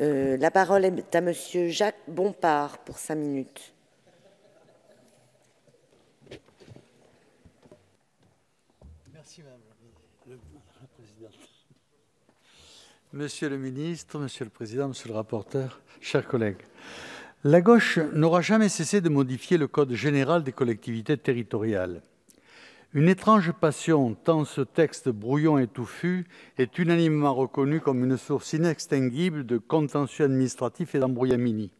Euh, la parole est à Monsieur Jacques Bompard pour cinq minutes. Merci Madame la Présidente. Monsieur le Ministre, Monsieur le Président, Monsieur le Rapporteur, chers collègues. La gauche n'aura jamais cessé de modifier le Code général des collectivités territoriales. Une étrange passion, tant ce texte brouillon et touffu est unanimement reconnu comme une source inextinguible de contentieux administratifs et d'embrouillamini.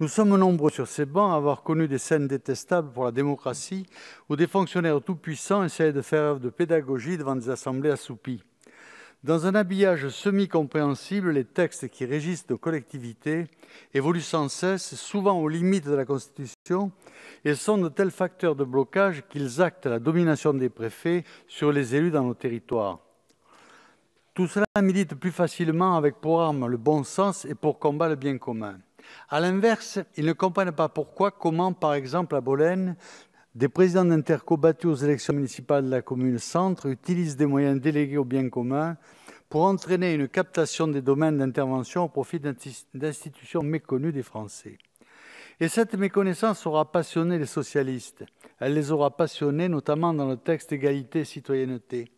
Nous sommes nombreux sur ces bancs à avoir connu des scènes détestables pour la démocratie où des fonctionnaires tout-puissants essayaient de faire œuvre de pédagogie devant des assemblées assoupies. Dans un habillage semi-compréhensible, les textes qui régissent nos collectivités évoluent sans cesse, souvent aux limites de la Constitution, ils sont de tels facteurs de blocage qu'ils actent la domination des préfets sur les élus dans nos territoires. Tout cela milite plus facilement avec pour arme le bon sens et pour combat le bien commun. À l'inverse, ils ne comprennent pas pourquoi, comment, par exemple, à Bolène, des présidents d'interco battus aux élections municipales de la commune centre utilisent des moyens délégués au bien commun pour entraîner une captation des domaines d'intervention au profit d'institutions méconnues des Français. Et cette méconnaissance aura passionné les socialistes. Elle les aura passionnés notamment dans le texte Égalité et citoyenneté.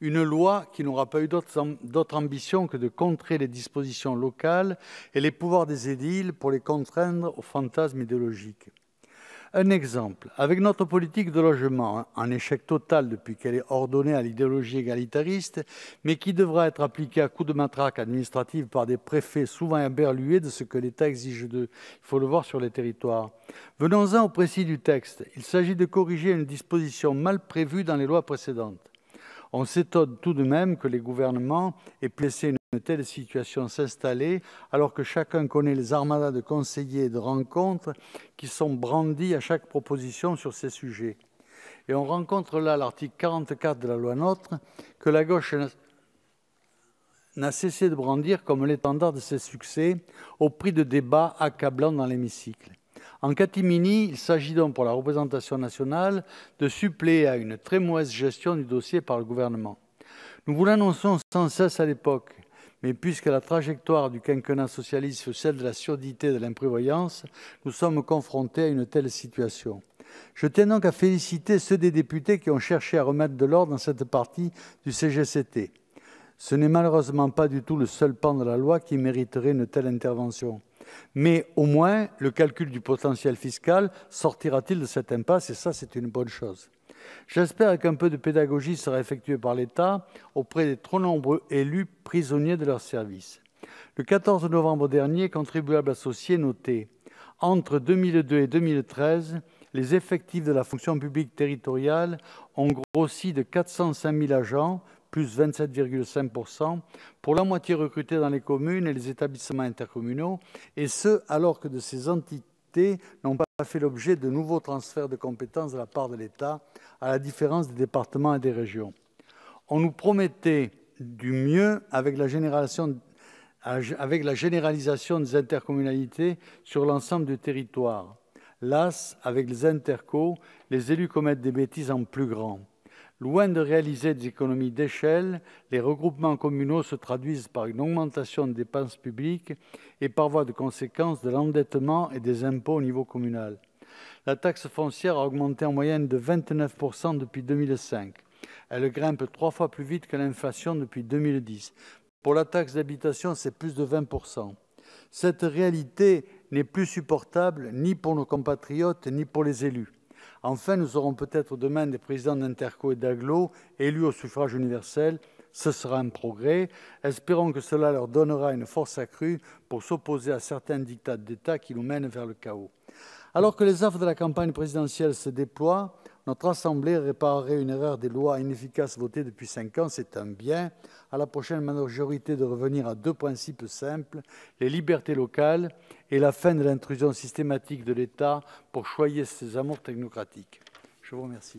Une loi qui n'aura pas eu d'autre ambition que de contrer les dispositions locales et les pouvoirs des édiles pour les contraindre aux fantasmes idéologiques. Un exemple, avec notre politique de logement, hein, en échec total depuis qu'elle est ordonnée à l'idéologie égalitariste, mais qui devra être appliquée à coups de matraque administrative par des préfets souvent imberlués de ce que l'État exige d'eux. Il faut le voir sur les territoires. Venons-en au précis du texte. Il s'agit de corriger une disposition mal prévue dans les lois précédentes. On s'étonne tout de même que les gouvernements aient placé une telle situation s'installer alors que chacun connaît les armadas de conseillers et de rencontres qui sont brandis à chaque proposition sur ces sujets. Et on rencontre là l'article 44 de la loi NOTRe que la gauche n'a cessé de brandir comme l'étendard de ses succès au prix de débats accablants dans l'hémicycle. En catimini, il s'agit donc pour la représentation nationale de suppléer à une très mauvaise gestion du dossier par le gouvernement. Nous vous l'annonçons sans cesse à l'époque. Mais puisque la trajectoire du quinquennat socialiste fut celle de la surdité et de l'imprévoyance, nous sommes confrontés à une telle situation. Je tiens donc à féliciter ceux des députés qui ont cherché à remettre de l'ordre dans cette partie du CGCT. Ce n'est malheureusement pas du tout le seul pan de la loi qui mériterait une telle intervention. Mais au moins, le calcul du potentiel fiscal sortira-t-il de cette impasse Et ça, c'est une bonne chose. J'espère qu'un peu de pédagogie sera effectuée par l'État auprès des trop nombreux élus prisonniers de leur service. Le 14 novembre dernier, contribuables associés notaient entre 2002 et 2013, les effectifs de la fonction publique territoriale ont grossi de 405 000 agents, plus 27,5%, pour la moitié recrutés dans les communes et les établissements intercommunaux, et ce, alors que de ces entités n'ont pas a fait l'objet de nouveaux transferts de compétences de la part de l'État, à la différence des départements et des régions. On nous promettait du mieux avec la, avec la généralisation des intercommunalités sur l'ensemble du territoire. Las, avec les intercos, les élus commettent des bêtises en plus grand. Loin de réaliser des économies d'échelle, les regroupements communaux se traduisent par une augmentation des dépenses publiques et par voie de conséquence de l'endettement et des impôts au niveau communal. La taxe foncière a augmenté en moyenne de 29% depuis 2005. Elle grimpe trois fois plus vite que l'inflation depuis 2010. Pour la taxe d'habitation, c'est plus de 20%. Cette réalité n'est plus supportable ni pour nos compatriotes ni pour les élus. Enfin, nous aurons peut-être demain des présidents d'Interco et d'Aglo élus au suffrage universel. Ce sera un progrès. Espérons que cela leur donnera une force accrue pour s'opposer à certains dictats d'État qui nous mènent vers le chaos. Alors que les affres de la campagne présidentielle se déploient, notre Assemblée réparerait une erreur des lois inefficaces votées depuis cinq ans, c'est un bien. À la prochaine majorité de revenir à deux principes simples, les libertés locales et la fin de l'intrusion systématique de l'État pour choyer ses amours technocratiques. Je vous remercie.